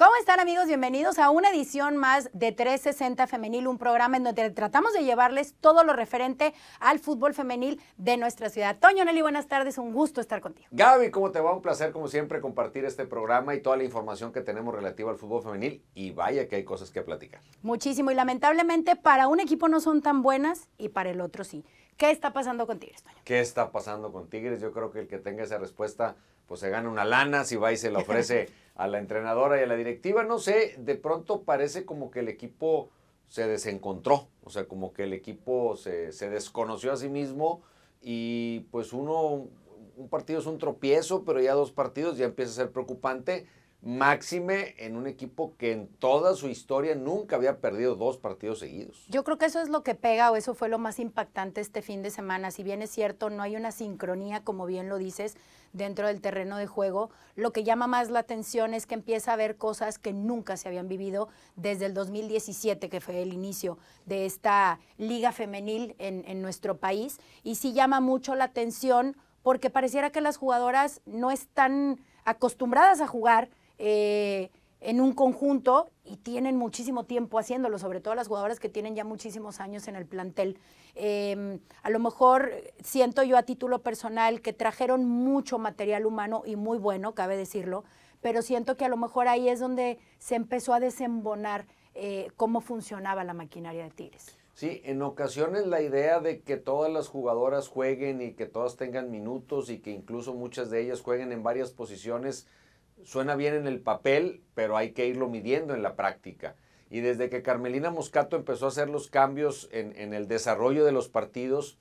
¿Cómo están amigos? Bienvenidos a una edición más de 360 Femenil, un programa en donde tratamos de llevarles todo lo referente al fútbol femenil de nuestra ciudad. Toño Nelly, buenas tardes, un gusto estar contigo. Gaby, ¿cómo te va? Un placer como siempre compartir este programa y toda la información que tenemos relativa al fútbol femenil y vaya que hay cosas que platicar. Muchísimo y lamentablemente para un equipo no son tan buenas y para el otro sí. ¿Qué está pasando con Tigres, Toño? ¿Qué está pasando con Tigres? Yo creo que el que tenga esa respuesta, pues se gana una lana, si va y se la ofrece a la entrenadora y a la directiva. No sé, de pronto parece como que el equipo se desencontró, o sea, como que el equipo se, se desconoció a sí mismo y pues uno, un partido es un tropiezo, pero ya dos partidos ya empieza a ser preocupante Máxime en un equipo que en toda su historia nunca había perdido dos partidos seguidos. Yo creo que eso es lo que pega o eso fue lo más impactante este fin de semana. Si bien es cierto, no hay una sincronía, como bien lo dices, dentro del terreno de juego. Lo que llama más la atención es que empieza a haber cosas que nunca se habían vivido desde el 2017, que fue el inicio de esta liga femenil en, en nuestro país. Y sí llama mucho la atención porque pareciera que las jugadoras no están acostumbradas a jugar eh, en un conjunto y tienen muchísimo tiempo haciéndolo, sobre todo las jugadoras que tienen ya muchísimos años en el plantel. Em, a lo mejor siento yo a título personal que trajeron mucho material humano y muy bueno, cabe decirlo, pero siento que a lo mejor ahí es donde se empezó a desembonar eh, cómo funcionaba la maquinaria de Tigres. Sí, en ocasiones la idea de que todas las jugadoras jueguen y que todas tengan minutos y que incluso muchas de ellas jueguen en varias posiciones suena bien en el papel, pero hay que irlo midiendo en la práctica. Y desde que Carmelina Moscato empezó a hacer los cambios en, el desarrollo de los partidos,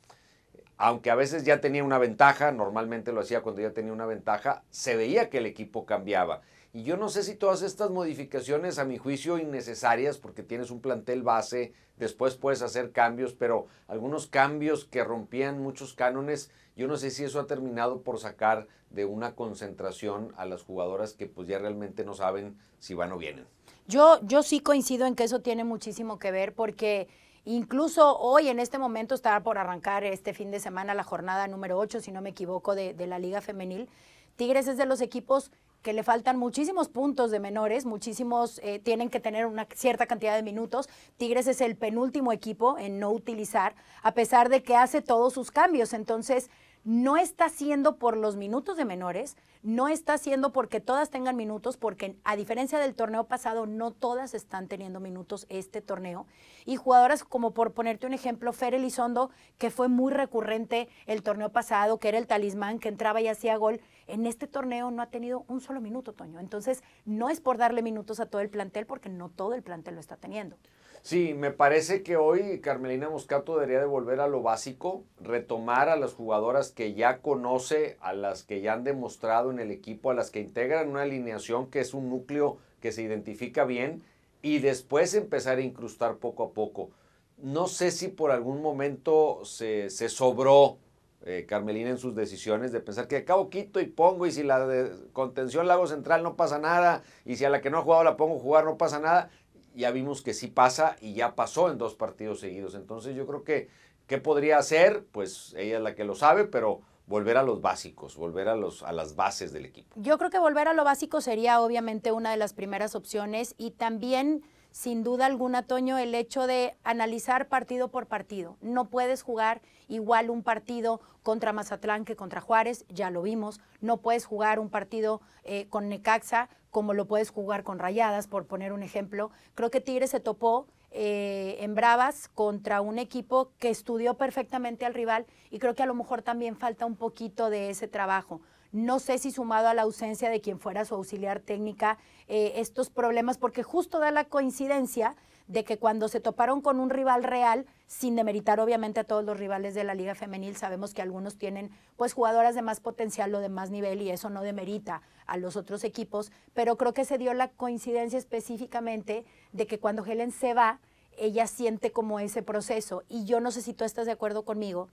aunque a veces ya tenía una ventaja, normalmente lo hacía cuando ya tenía una ventaja, se veía que el equipo cambiaba. Y yo no sé si todas estas modificaciones, a mi juicio, innecesarias, porque tienes un plantel base, después puedes hacer cambios, pero algunos cambios que rompían muchos cánones, yo no sé si eso ha terminado por sacar de una concentración a las jugadoras que pues ya realmente no saben si van o vienen. Yo, yo sí coincido en que eso tiene muchísimo que ver porque... Incluso hoy, en este momento, está por arrancar este fin de semana la jornada número 8, si no me equivoco, de, de la Liga Femenil. Tigres es de los equipos que le faltan muchísimos puntos de menores, muchísimos eh, tienen que tener una cierta cantidad de minutos. Tigres es el penúltimo equipo en no utilizar, a pesar de que hace todos sus cambios. Entonces, no está siendo por los minutos de menores, no está siendo porque todas tengan minutos, porque a diferencia del torneo pasado, no todas están teniendo minutos este torneo. Y jugadoras como, por ponerte un ejemplo, Fer Elizondo, que fue muy recurrente el torneo pasado, que era el talismán, que entraba y hacía gol, en este torneo no ha tenido un solo minuto, Toño. Entonces, no es por darle minutos a todo el plantel, porque no todo el plantel lo está teniendo. Sí, me parece que hoy Carmelina Moscato debería de volver a lo básico, retomar a las jugadoras que ya conoce, a las que ya han demostrado en el equipo, a las que integran una alineación que es un núcleo que se identifica bien y después empezar a incrustar poco a poco. No sé si por algún momento se, se sobró eh, Carmelina en sus decisiones de pensar que acabo quito y pongo y si la de contención la hago central no pasa nada y si a la que no ha jugado la pongo a jugar no pasa nada ya vimos que sí pasa y ya pasó en dos partidos seguidos. Entonces yo creo que, ¿qué podría hacer? Pues ella es la que lo sabe, pero volver a los básicos, volver a, los, a las bases del equipo. Yo creo que volver a lo básico sería obviamente una de las primeras opciones y también sin duda alguna, Toño, el hecho de analizar partido por partido. No puedes jugar igual un partido contra Mazatlán que contra Juárez, ya lo vimos. No puedes jugar un partido eh, con Necaxa como lo puedes jugar con Rayadas, por poner un ejemplo. Creo que Tigres se topó eh, en Bravas contra un equipo que estudió perfectamente al rival y creo que a lo mejor también falta un poquito de ese trabajo. No sé si sumado a la ausencia de quien fuera su auxiliar técnica, eh, estos problemas, porque justo da la coincidencia de que cuando se toparon con un rival real, sin demeritar obviamente a todos los rivales de la Liga Femenil, sabemos que algunos tienen pues jugadoras de más potencial o de más nivel y eso no demerita a los otros equipos, pero creo que se dio la coincidencia específicamente de que cuando Helen se va, ella siente como ese proceso y yo no sé si tú estás de acuerdo conmigo,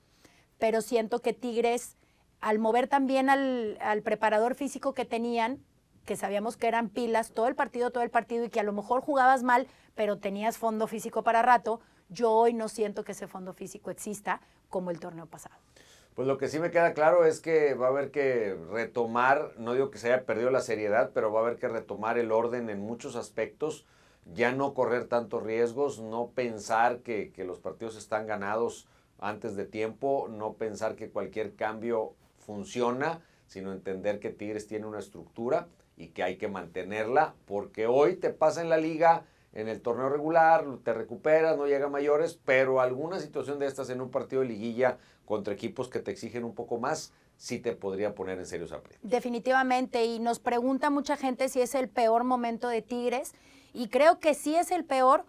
pero siento que Tigres al mover también al, preparador físico que tenían, que sabíamos que eran pilas todo el partido, todo el partido y que a lo mejor jugabas mal, pero tenías fondo físico para rato, yo hoy no siento que ese fondo físico exista como el torneo pasado. Pues lo que sí me queda claro es que va a haber que retomar, no digo que se haya perdido la seriedad, pero va a haber que retomar el orden en muchos aspectos, ya no correr tantos riesgos, no pensar que los partidos están ganados antes de tiempo, no pensar que cualquier cambio funciona, sino entender que Tigres tiene una estructura y que hay que mantenerla, porque hoy te pasa en la liga, en el torneo regular, te recuperas, no llega a mayores, pero alguna situación de estas en un partido de liguilla contra equipos que te exigen un poco más, sí te podría poner en serios aprietos. Definitivamente, y nos pregunta mucha gente si es el peor momento de Tigres, y creo que sí es el peor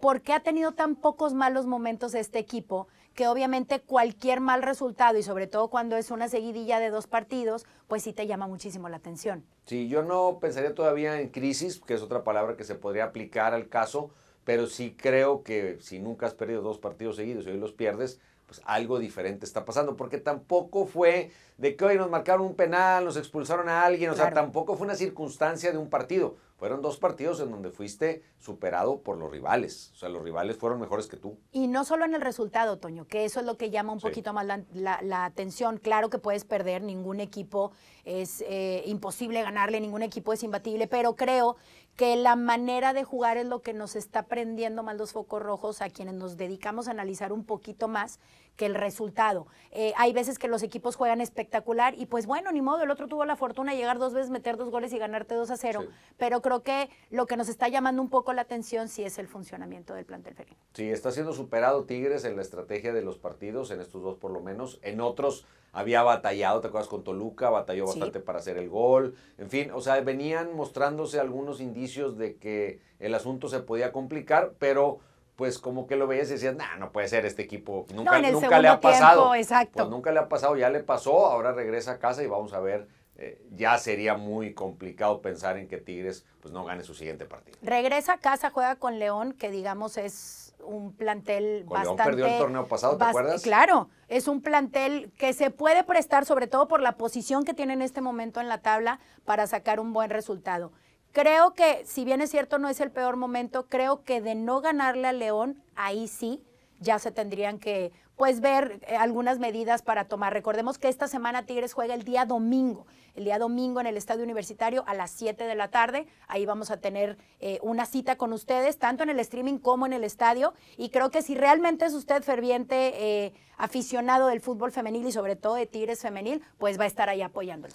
porque ha tenido tan pocos malos momentos este equipo que obviamente cualquier mal resultado, y sobre todo cuando es una seguidilla de dos partidos, pues sí te llama muchísimo la atención. Sí, yo no pensaría todavía en crisis, que es otra palabra que se podría aplicar al caso, pero sí creo que si nunca has perdido dos partidos seguidos y hoy los pierdes, pues, algo diferente está pasando, porque tampoco fue de que hoy nos marcaron un penal, nos expulsaron a alguien, o sea, tampoco fue una circunstancia de un partido, fueron dos partidos en donde fuiste superado por los rivales, o sea, los rivales fueron mejores que tú. Y no solo en el resultado, Toño, que eso es lo que llama un poquito más la, atención, claro que puedes perder, ningún equipo es eh, imposible ganarle, ningún equipo es imbatible, pero creo que la manera de jugar es lo que nos está prendiendo más los focos rojos a quienes nos dedicamos a analizar un poquito más que el resultado. Eh, hay veces que los equipos juegan espectacular y pues bueno, ni modo, el otro tuvo la fortuna de llegar dos veces, meter dos goles y ganarte 2 a 0. Pero creo que lo que nos está llamando un poco la atención sí es el funcionamiento del plantel felino. Sí, está siendo superado Tigres en la estrategia de los partidos, en estos dos por lo menos, en otros había batallado, ¿te acuerdas con Toluca? Batalló bastante para hacer el gol. En fin, o sea, venían mostrándose algunos indicios de que el asunto se podía complicar, pero pues como que lo veías y decías, no puede ser este equipo, nunca, le ha pasado. exacto. Pues nunca le ha pasado, ya le pasó, ahora regresa a casa y vamos a ver. Eh, ya sería muy complicado pensar en que Tigres pues, no gane su siguiente partido. Regresa a casa, juega con León, que digamos es un plantel con León perdió el torneo pasado, ¿te acuerdas? Claro, es un plantel que se puede prestar, sobre todo por la posición que tiene en este momento en la tabla, para sacar un buen resultado. Creo que, si bien es cierto, no es el peor momento, creo que de no ganarle a León, ahí sí, ya se tendrían que pues ver eh, algunas medidas para tomar. Recordemos que esta semana Tigres juega el día domingo, el día domingo en el Estadio Universitario a las 7 de la tarde. Ahí vamos a tener eh, una cita con ustedes, tanto en el streaming como en el estadio. Y creo que si realmente es usted ferviente eh, aficionado del fútbol femenil y sobre todo de Tigres femenil, pues va a estar ahí apoyándolo.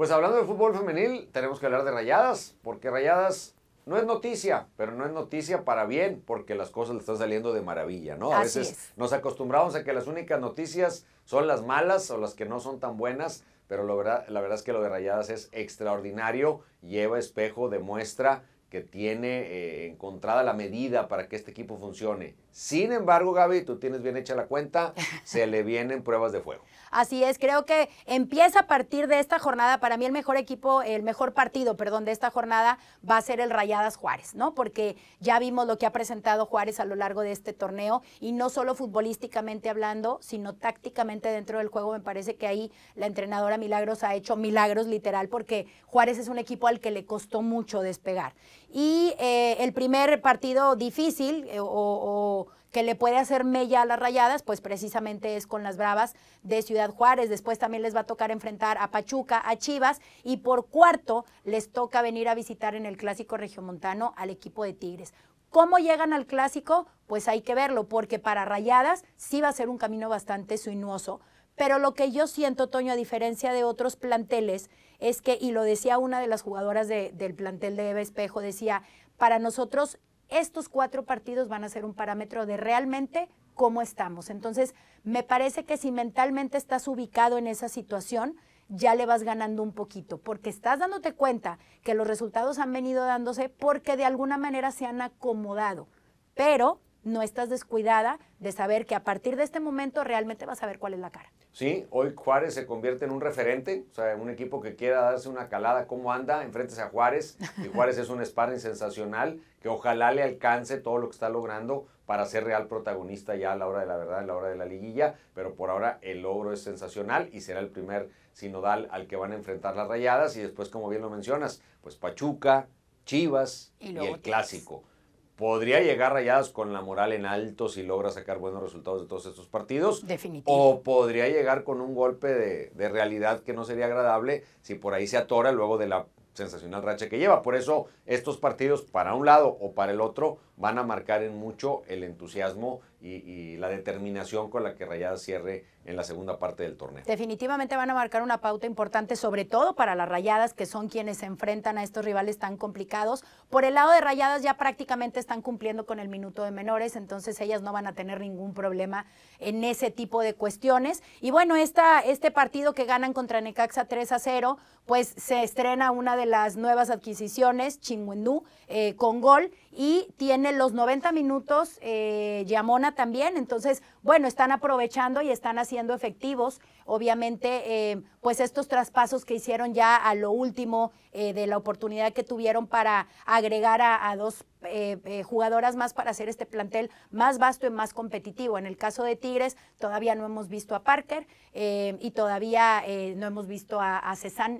Pues hablando de fútbol femenil, tenemos que hablar de Rayadas, porque Rayadas no es noticia, pero no es noticia para bien, porque las cosas le están saliendo de maravilla, ¿no? A veces nos acostumbramos a que las únicas noticias son las malas o las que no son tan buenas, pero la verdad es que lo de Rayadas es extraordinario, lleva espejo, demuestra que tiene eh, encontrada la medida para que este equipo funcione. Sin embargo, Gaby, tú tienes bien hecha la cuenta, se le vienen pruebas de fuego. Así es, creo que empieza a partir de esta jornada, para mí el mejor equipo, el mejor partido, perdón, de esta jornada va a ser el Rayadas Juárez, ¿no? Porque ya vimos lo que ha presentado Juárez a lo largo de este torneo y no solo futbolísticamente hablando, sino tácticamente dentro del juego. Me parece que ahí la entrenadora Milagros ha hecho milagros literal porque Juárez es un equipo al que le costó mucho despegar. Y eh, el primer partido difícil eh, o, o que le puede hacer mella a las rayadas, pues precisamente es con las Bravas de Ciudad Juárez. Después también les va a tocar enfrentar a Pachuca, a Chivas y por cuarto les toca venir a visitar en el Clásico Regiomontano al equipo de Tigres. ¿Cómo llegan al clásico? Pues hay que verlo, porque para Rayadas sí va a ser un camino bastante sinuoso. Pero lo que yo siento, Toño, a diferencia de otros planteles, es que, y lo decía una de las jugadoras del plantel de Eva Espejo, decía, para nosotros estos cuatro partidos van a ser un parámetro de realmente cómo estamos. Entonces, me parece que si mentalmente estás ubicado en esa situación, ya le vas ganando un poquito, porque estás dándote cuenta que los resultados han venido dándose porque de alguna manera se han acomodado. Pero no estás descuidada de saber que a partir de este momento realmente vas a ver cuál es la cara. Sí, hoy Juárez se convierte en un referente, o sea, un equipo que quiera darse una calada, cómo anda, enfrentes a Juárez, y Juárez es un sparring sensacional, que ojalá le alcance todo lo que está logrando para ser real protagonista ya a la hora de la verdad, a la hora de la liguilla, pero por ahora el logro es sensacional y será el primer sinodal al que van a enfrentar las rayadas, y después, como bien lo mencionas, pues Pachuca, Chivas y el clásico podría llegar Rayadas con la moral en alto si logra sacar buenos resultados de todos estos partidos. Definitivo. O podría llegar con un golpe de, realidad que no sería agradable si por ahí se atora luego de la sensacional racha que lleva. Por eso estos partidos para un lado o para el otro van a marcar en mucho el entusiasmo y, y la determinación con la que Rayadas cierre en la segunda parte del torneo. Definitivamente van a marcar una pauta importante, sobre todo para las Rayadas, que son quienes se enfrentan a estos rivales tan complicados. Por el lado de Rayadas ya prácticamente están cumpliendo con el minuto de menores, entonces ellas no van a tener ningún problema en ese tipo de cuestiones. Y bueno, esta, este partido que ganan contra Necaxa 3 a 0, pues se estrena una de las nuevas adquisiciones, Chinguendú, eh, con gol y tiene los 90 minutos eh, Yamona también, entonces, bueno, están aprovechando y están haciendo efectivos, obviamente, eh, pues estos traspasos que hicieron ya a lo último eh, de la oportunidad que tuvieron para agregar a, a dos eh, eh, jugadoras más para hacer este plantel más vasto y más competitivo. En el caso de Tigres, todavía no hemos visto a Parker eh, y todavía no hemos visto a, a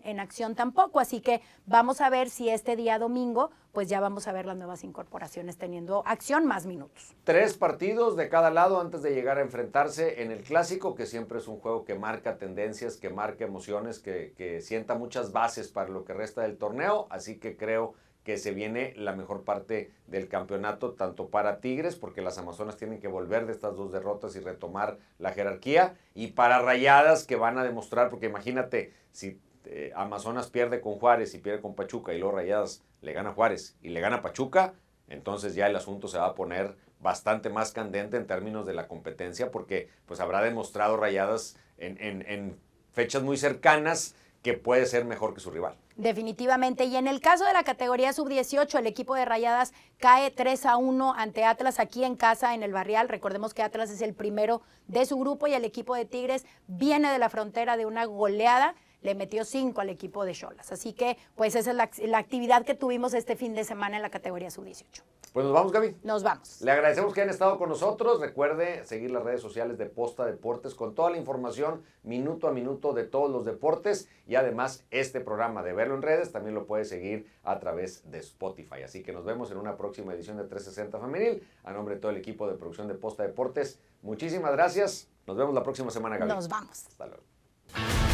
en acción tampoco. Así que vamos a ver si este día domingo, pues ya vamos a ver las nuevas incorporaciones teniendo acción más minutos. Tres partidos de cada lado antes de llegar a enfrentarse en el clásico, que siempre es un juego que marca tendencias, que marca emociones, que, que sienta muchas bases para lo que resta del torneo. Así que creo que que se viene la mejor parte del campeonato, tanto para Tigres, porque las Amazonas tienen que volver de estas dos derrotas y retomar la jerarquía, y para Rayadas, que van a demostrar, porque imagínate, si eh, Amazonas pierde con Juárez y pierde con Pachuca, y luego Rayadas le gana Juárez y le gana Pachuca, entonces ya el asunto se va a poner bastante más candente en términos de la competencia, porque pues habrá demostrado Rayadas en fechas muy cercanas que puede ser mejor que su rival. Definitivamente. Y en el caso de la categoría sub-18, el equipo de Rayadas cae 3 a 1 ante Atlas aquí en casa, en el barrial. Recordemos que Atlas es el primero de su grupo y el equipo de Tigres viene de la frontera de una goleada le metió cinco al equipo de Cholas. Así que, pues esa es la, actividad que tuvimos este fin de semana en la categoría sub-18. Pues nos vamos, Gaby. Nos vamos. Le agradecemos que hayan estado con nosotros. Recuerde seguir las redes sociales de Posta Deportes con toda la información minuto a minuto de todos los deportes y además este programa de verlo en redes también lo puede seguir a través de Spotify. Así que nos vemos en una próxima edición de 360 Femenil. A nombre de todo el equipo de producción de Posta Deportes, muchísimas gracias. Nos vemos la próxima semana, Gaby. Nos vamos. Hasta luego.